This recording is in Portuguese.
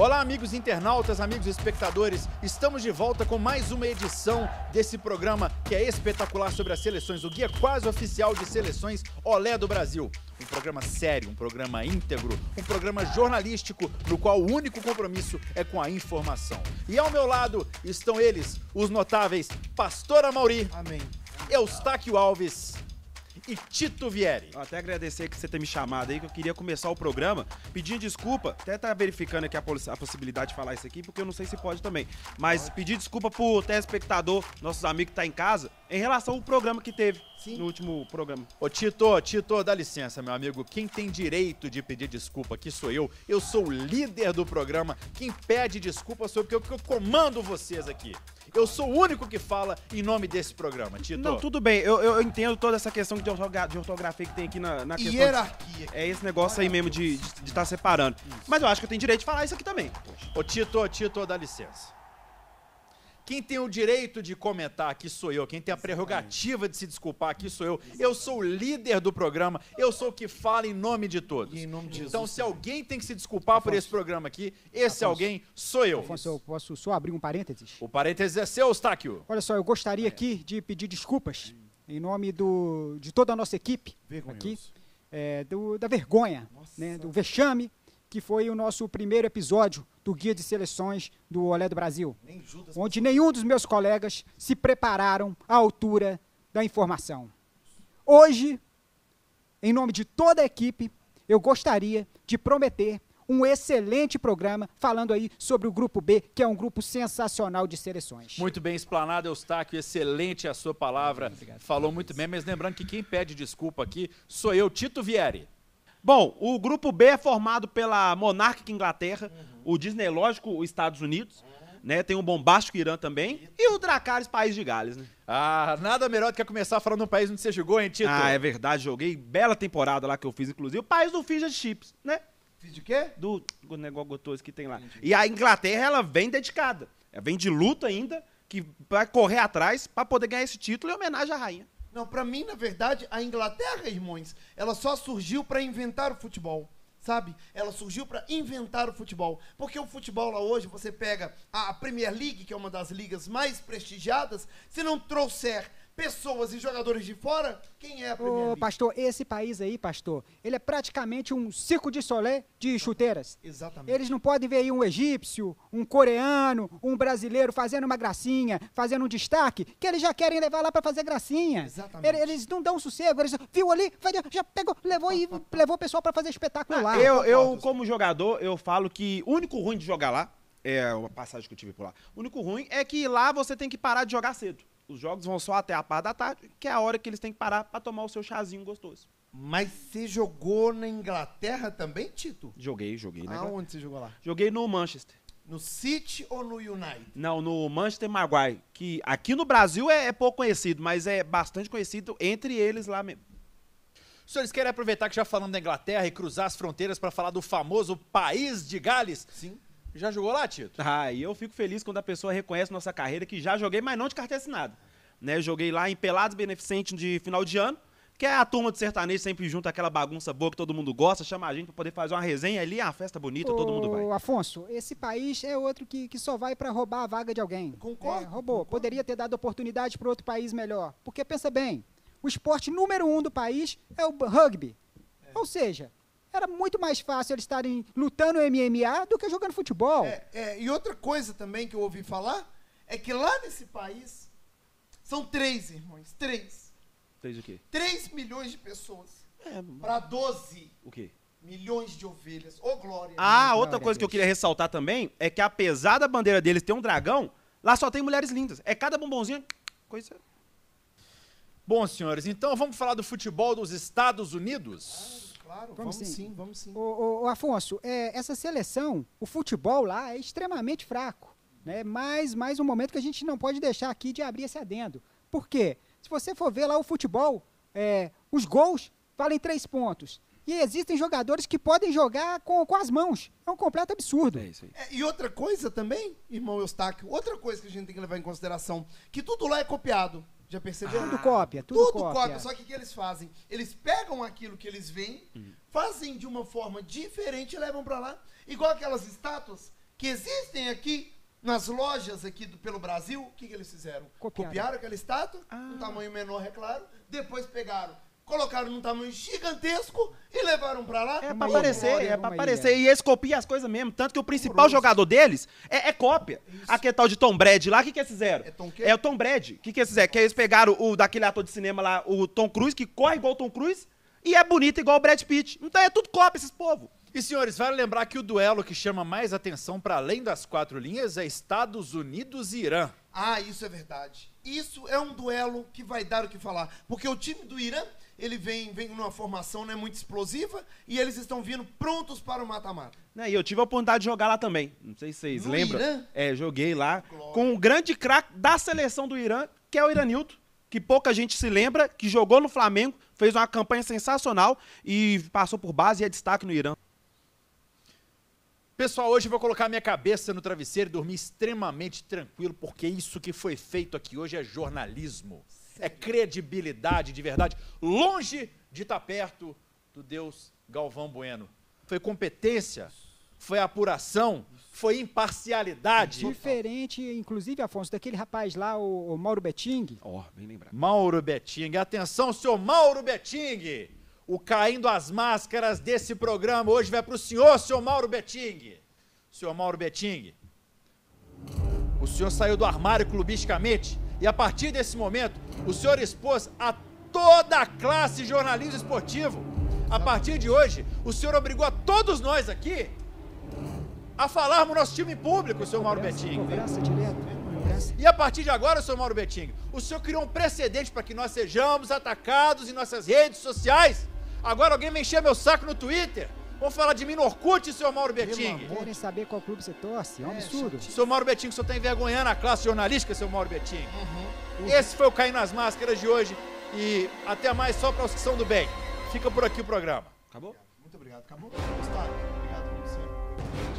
Olá, amigos internautas, amigos espectadores. Estamos de volta com mais uma edição desse programa que é espetacular sobre as seleções, o guia quase oficial de seleções Olé do Brasil. Um programa sério, um programa íntegro, um programa jornalístico no qual o único compromisso é com a informação. E ao meu lado estão eles, os notáveis Pastora Mauri, Amém. Eustáquio Alves e Tito Vieri. Até agradecer que você ter me chamado aí, que eu queria começar o programa pedindo desculpa, até tá verificando aqui a, a possibilidade de falar isso aqui, porque eu não sei se pode também, mas pedir desculpa pro telespectador, nossos amigos que tá em casa, em relação ao programa que teve Sim. no último programa. Ô Tito, Tito, dá licença, meu amigo, quem tem direito de pedir desculpa aqui sou eu, eu sou o líder do programa, quem pede desculpa sou eu, porque eu, porque eu comando vocês aqui. Eu sou o único que fala em nome desse programa, Tito. Não, tudo bem. Eu, eu, entendo toda essa questão de, ortogra de ortografia que tem aqui na, na questão. Hierarquia. De, é esse negócio aí mesmo de estar de, de tá separando. Isso. Mas eu acho que eu tenho direito de falar isso aqui também. Ô, Tito, ô, Tito, dá licença. Quem tem o direito de comentar aqui sou eu. Quem tem a prerrogativa de se desculpar aqui sou eu. Eu sou o líder do programa. Eu sou o que fala em nome de todos. Nome de então, Jesus, se alguém tem que se desculpar Afonso, por esse programa aqui, esse Afonso, alguém sou eu. Afonso, eu posso só abrir um parênteses? O parênteses é seu, Eustáquio. Olha só, eu gostaria é. aqui de pedir desculpas em nome do, de toda a nossa equipe Vergonhoso. aqui. É, do, da vergonha, né, do vexame que foi o nosso primeiro episódio do Guia de Seleções do Olé do Brasil, onde nenhum dos meus colegas se prepararam à altura da informação. Hoje, em nome de toda a equipe, eu gostaria de prometer um excelente programa falando aí sobre o Grupo B, que é um grupo sensacional de seleções. Muito bem explanado, Eustáquio. Excelente a sua palavra. Obrigado, Falou muito bem, mas lembrando que quem pede desculpa aqui sou eu, Tito Vieri. Bom, o grupo B é formado pela monarquia Inglaterra, uhum. o Disney lógico Estados Unidos, uhum. né? Tem o bombástico Irã também e o Dracarys País de Gales, né? Ah, nada melhor do que começar falando um país onde você jogou, hein, Tito? Ah, é verdade, joguei bela temporada lá que eu fiz inclusive, o país do Fija Chips, né? Fiz de quê? Do, do negócio gostoso que tem lá. Entendi. E a Inglaterra, ela vem dedicada. Ela vem de luta ainda, que vai correr atrás para poder ganhar esse título em homenagem à rainha. Não, para mim, na verdade, a Inglaterra, irmãos, ela só surgiu para inventar o futebol. Sabe? Ela surgiu para inventar o futebol. Porque o futebol lá hoje, você pega a Premier League, que é uma das ligas mais prestigiadas, se não trouxer pessoas e jogadores de fora, quem é a Premier pastor, esse país aí, pastor, ele é praticamente um circo de solé de chuteiras. Exatamente. Eles não podem ver aí um egípcio, um coreano, um brasileiro fazendo uma gracinha, fazendo um destaque, que eles já querem levar lá para fazer gracinha. Exatamente. Eles, não dão sossego, eles viu ali, já pegou, levou e levou o pessoal para fazer espetáculo ah, lá. Eu, eu, como jogador, eu falo que o único ruim de jogar lá, é uma passagem que eu tive por lá, o único ruim é que lá você tem que parar de jogar cedo. Os jogos vão só até a parte da tarde, que é a hora que eles têm que parar para tomar o seu chazinho gostoso. Mas você jogou na Inglaterra também, Tito? Joguei, joguei. Na né? Aonde Inglaterra. você jogou lá? Joguei no Manchester. No City ou no United? Não, no Manchester Maguire, que aqui no Brasil é, é pouco conhecido, mas é bastante conhecido entre eles lá mesmo. Os senhores querem aproveitar que já falamos da Inglaterra e cruzar as fronteiras para falar do famoso país de Gales? Sim. Já jogou lá, Tito? Ah, e eu fico feliz quando a pessoa reconhece nossa carreira, que já joguei, mas não de carteira assinada. Né, eu joguei lá em Pelados Beneficente de final de ano, que é a turma de sertanejo sempre junto aquela bagunça boa que todo mundo gosta, chama a gente para poder fazer uma resenha ali, a uma festa bonita, Ô, todo mundo vai. Afonso, esse país é outro que, que só vai para roubar a vaga de alguém. Concordo. É, roubou. Concordo. Poderia ter dado oportunidade para outro país melhor. Porque pensa bem, o esporte número um do país é o rugby. É. Ou seja, era muito mais fácil eles estarem lutando MMA do que jogando futebol. É, é, e outra coisa também que eu ouvi falar é que lá nesse país são três irmãos. Três. Três o quê? Três milhões de pessoas. É, para 12. O quê? Milhões de ovelhas. Ô, oh, glória. Ah, outra glória coisa que eu queria ressaltar também é que apesar da bandeira deles ter um dragão, lá só tem mulheres lindas. É cada bombonzinho, coisa... Bom, senhores, então vamos falar do futebol dos Estados Unidos? Claro, vamos, vamos sim. sim. vamos sim. O, o Afonso, é, essa seleção, o futebol lá é extremamente fraco. Né? Mas mais um momento que a gente não pode deixar aqui de abrir esse adendo. Por quê? Se você for ver lá o futebol, é, os gols valem três pontos. E existem jogadores que podem jogar com, com as mãos. É um completo absurdo. É isso aí. É, e outra coisa também, irmão Eustáquio, outra coisa que a gente tem que levar em consideração, que tudo lá é copiado. Já percebeu? Ah, tudo cópia, tudo, tudo cópia. cópia. Só que o que eles fazem? Eles pegam aquilo que eles veem, hum. fazem de uma forma diferente e levam para lá. Igual aquelas estátuas que existem aqui nas lojas aqui do, pelo Brasil. O que, que eles fizeram? Copiaram, Copiaram aquela estátua, ah. um tamanho menor, é claro. Depois pegaram, colocaram num tamanho gigantesco levaram pra lá? É pra uma aparecer, é pra aparecer. E eles copiam as coisas mesmo. Tanto que o principal jogador deles é, é cópia. Isso. Aquele tal de Tom Brady lá, o que, que eles fizeram? É, Tom quê? é o Tom Brady. O que, que eles fizeram? Que eles pegaram o daquele ator de cinema lá, o Tom Cruise, que corre igual o Tom Cruise e é bonito igual o Brad Pitt. Então é tudo cópia esses povos. E senhores, vale lembrar que o duelo que chama mais atenção para além das quatro linhas é Estados Unidos e Irã. Ah, isso é verdade. Isso é um duelo que vai dar o que falar, porque o time do Irã ele vem, vem numa formação né, muito explosiva e eles estão vindo prontos para o mata-mata. É, e eu tive a oportunidade de jogar lá também. Não sei se vocês no lembram. Irã? É, joguei lá Glória. com o um grande craque da seleção do Irã, que é o Iranilto, que pouca gente se lembra, que jogou no Flamengo, fez uma campanha sensacional e passou por base e é destaque no Irã. Pessoal, hoje eu vou colocar minha cabeça no travesseiro e dormir extremamente tranquilo, porque isso que foi feito aqui hoje é jornalismo é credibilidade de verdade, longe de estar tá perto do Deus Galvão Bueno. Foi competência, foi apuração, foi imparcialidade. Diferente, inclusive, Afonso, daquele rapaz lá, o, o Mauro Betting. Ó, oh, bem lembrado. Mauro Beting, atenção, senhor Mauro Betting. O caindo as máscaras desse programa hoje vai para o senhor, senhor Mauro Betting. Senhor Mauro Betting. o senhor saiu do armário clubisticamente e a partir desse momento, o senhor expôs a toda a classe jornalismo esportivo. A partir de hoje, o senhor obrigou a todos nós aqui a falarmos nosso time público, senhor Mauro Betinho. E a partir de agora, senhor Mauro Betinho, o senhor criou um precedente para que nós sejamos atacados em nossas redes sociais. Agora alguém me encher meu saco no Twitter Vamos falar de mim seu Mauro Beting. Querem saber qual clube você torce? É um é, absurdo. Seu Mauro Beting, o senhor está envergonhando a classe jornalística, seu Mauro Beting. Uhum. Uhum. Esse foi o Cair nas Máscaras de hoje. E até mais só para os que são do bem. Fica por aqui o programa. Acabou? Muito obrigado. Acabou? Gostaram? Obrigado, você.